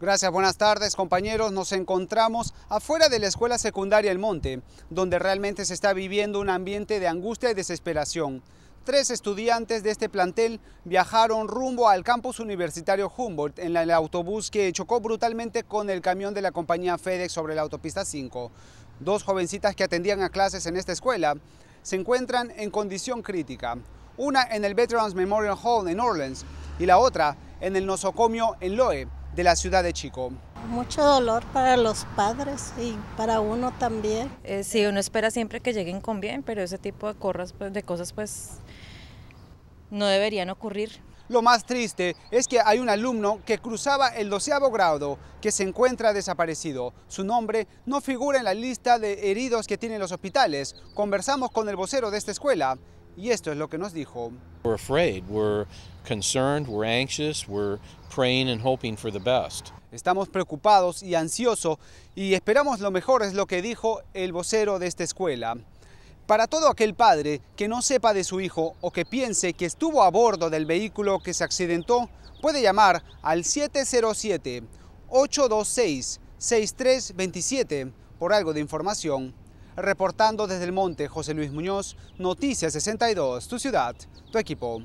Gracias, buenas tardes compañeros. Nos encontramos afuera de la Escuela Secundaria El Monte, donde realmente se está viviendo un ambiente de angustia y desesperación. Tres estudiantes de este plantel viajaron rumbo al campus universitario Humboldt en el autobús que chocó brutalmente con el camión de la compañía FedEx sobre la autopista 5. Dos jovencitas que atendían a clases en esta escuela se encuentran en condición crítica. Una en el Veterans Memorial Hall en Orleans y la otra en el nosocomio en Loe de la ciudad de Chico. Mucho dolor para los padres y para uno también. si eh, sí, uno espera siempre que lleguen con bien, pero ese tipo de, corras, pues, de cosas pues no deberían ocurrir. Lo más triste es que hay un alumno que cruzaba el doceavo grado que se encuentra desaparecido. Su nombre no figura en la lista de heridos que tienen los hospitales. Conversamos con el vocero de esta escuela, y esto es lo que nos dijo. Estamos preocupados y ansiosos y esperamos lo mejor, es lo que dijo el vocero de esta escuela. Para todo aquel padre que no sepa de su hijo o que piense que estuvo a bordo del vehículo que se accidentó, puede llamar al 707 826 6327 por algo de información Reportando desde el monte, José Luis Muñoz, Noticias 62, tu ciudad, tu equipo.